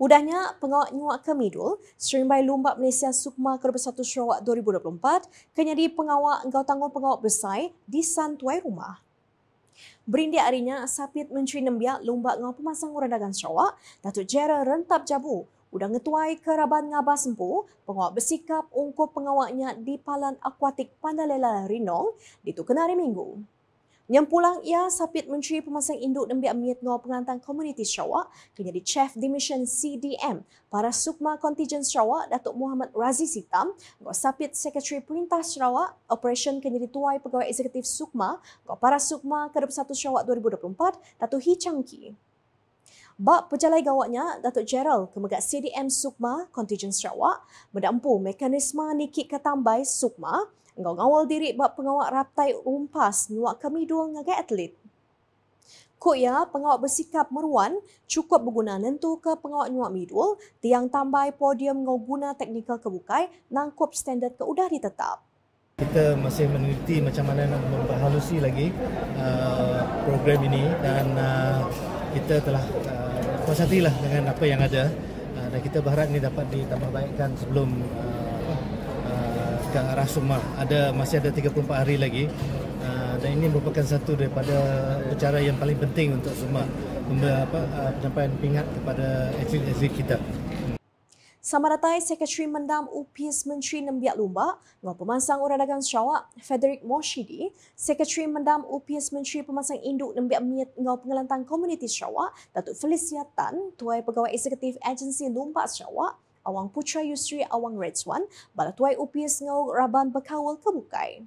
Udahnya pengawal nyuak kami sering Serimbai Lumbak Malaysia Sukma ke-21 Sarawak 2024, kenyadi pengawal engkau tanggung pengawal besai di Santuai Rumah. Berindi arinya sapit Menteri Nembiak Lumbak ngau pemasang urang dagang Sarawak, Datuk Jera rentap jabu. Udah ngetuai keraban ngabah sempu, pengawal bersikap ungkup pengawalnya di Palan Akuatik Pandalela Rinong, ditu kenari minggu. Yang pulang ia sapit Menteri Pemasang Induk dan Biak Miet Ngau Pengantang Komuniti Sarawak menjadi Chef Dimission CDM para Sukma Contingent Sarawak Datuk Muhammad Razi Sitam Ngau sapit Sekretari Perintah Sarawak Operation menjadi Tuai Pegawai Eksekutif Sukma Ngau para Sukma ke Satu Sarawak 2024 Datuk Hi Chang Ki. Bak pejalai gawatnya, Datuk Gerald kemegak CDM Sukma Contingent Sarawak mendampu mekanisme nikik ketambai Sukma Enggau ngawal diri buat pengawak raptai umpas nuak kami dua ngagai atlet. Kok ya, pengawak bersikap meruan cukup berguna nentu ke pengawak nyuak midul tiang tambai podium ngau guna teknikal kebukai nangkup standard keudah ditetap. Kita masih meneliti macam mana nak memperhalusi lagi uh, program ini dan uh, kita telah uh, puas hatilah dengan apa yang ada uh, dan kita berharap ini dapat ditambah baikkan sebelum uh, ke arah Sumar. Ada masih ada 34 hari lagi. Ah, dan ini merupakan satu daripada acara yang paling penting untuk Sumar apa uh, ah, penyampaian pingat kepada atlet-atlet kita. Sama datai Sekretari Mendam UPS Menteri Nembiak Lumbak, Luar Pemansang Orang Dagang Sarawak, Frederick Moshidi, Sekretari Mendam UPS Menteri Pemasang Induk Nembiak Miat Ngau Pengelantang Komuniti Sarawak, Datuk Felicia Tan, Tuai Pegawai Eksekutif Agensi Lumbak Sarawak, Awang Putra Yusri Awang Redswan, Balatuai UPS Ngau Raban Bekawal Kemukai.